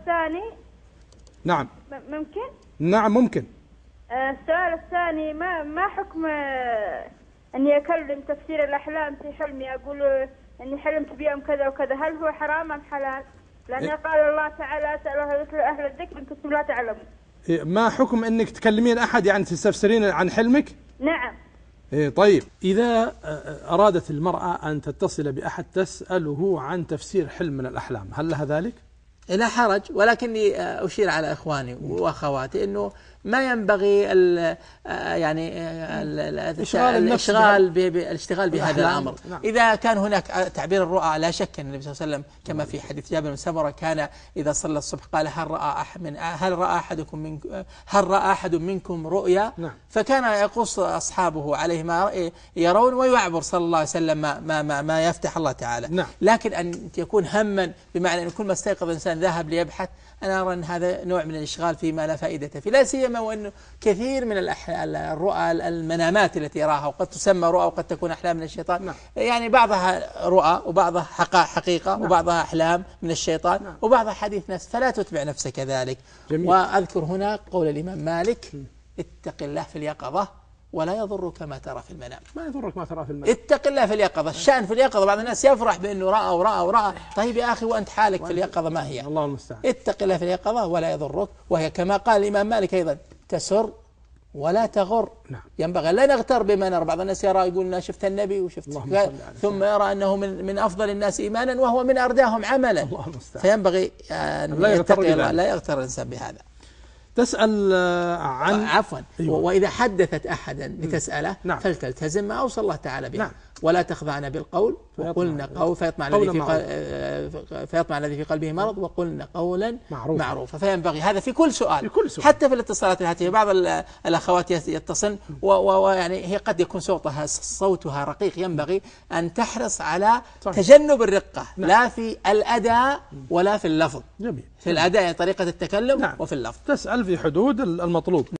الثاني نعم ممكن نعم ممكن آه، السؤال الثاني ما ما حكم آه، اني اكلم تفسير الاحلام في حلمي اقول آه، اني حلمت بيوم كذا وكذا هل هو حرام ام حلال؟ لان إيه؟ قال الله تعالى اسالوا اهل الذكر ان كنتم لا تعلمون. إيه ما حكم انك تكلمين احد يعني تستفسرين عن حلمك؟ نعم. إيه طيب إذا أرادت المرأة أن تتصل بأحد تسأله عن تفسير حلم من الأحلام هل لها ذلك؟ لا حرج ولكني آه، أشير على إخواني وأخواتي أنه ما ينبغي الـ آه، يعني آه، الـ الاشغال الاشغال الاشتغال نعم، بهذا نعم، الامر نعم. اذا كان هناك تعبير الرؤى لا شك ان النبي صلى الله عليه وسلم كما في حديث جابر بن سمره كان اذا صلى الصبح قال هل راى احد من هل راى احدكم من هل راى احد منكم رؤيا نعم. فكان يقص اصحابه عليه ما إيه، يرون ويعبر صلى الله عليه وسلم ما ما ما, ما يفتح الله تعالى نعم. لكن ان يكون هما بمعنى ان كل ما استيقظ الانسان ذهب ليبحث أنا أرى أن هذا نوع من الإشغال فيما لا فائدة فيه لا سيما وأنه كثير من الرؤى المنامات التي يراها وقد تسمى رؤى وقد تكون أحلام من الشيطان نعم. يعني بعضها رؤى وبعضها حقيقة نعم. وبعضها أحلام من الشيطان نعم. وبعضها حديث نفس فلا تتبع نفسك ذلك جميل. وأذكر هنا قول الإمام مالك اتق الله في اليقظة ولا يضرك ما ترى في المنام ما يضرك ما ترى في المنام اتق الله في اليقظة الشأن في اليقظة بعض الناس يفرح بأنه رأى ورأى ورأى طيب يا أخي وأنت حالك في اليقظة ما هي الله المستعان اتق الله في اليقظة ولا يضرك وهي كما قال الإمام مالك أيضا تسر ولا تغر نعم. ينبغي لا نغتر بما نرى بعض الناس يرى يقول أنا شفت النبي وشفت ثم يرى أنه من, من أفضل الناس إيمانا وهو من أرداهم عملا الله المستعان فينبغي أن لا يغتر, لا يغتر الإنسان بهذا تسأل آه، عن آه، عفوا أيوة. وإذا حدثت أحدا لتسأله نعم. فلتلتزم ما أوصى الله تعالى به نعم. ولا تخضعن بالقول وقلنا قول فيطمع الذي في قلبه آه، فيطمع الذي في قلبه مرض وقلنا قولا معروفا معروفا فينبغي هذا في كل سؤال في كل سؤال حتى في الاتصالات الهاتفيه بعض الاخوات يتصلن ويعني هي قد يكون صوتها صوتها رقيق ينبغي ان تحرص على صحيح. تجنب الرقه نعم. لا في الاداء ولا في اللفظ جميل في الاداء طريقه التكلم نعم. وفي اللفظ تسال في حدود المطلوب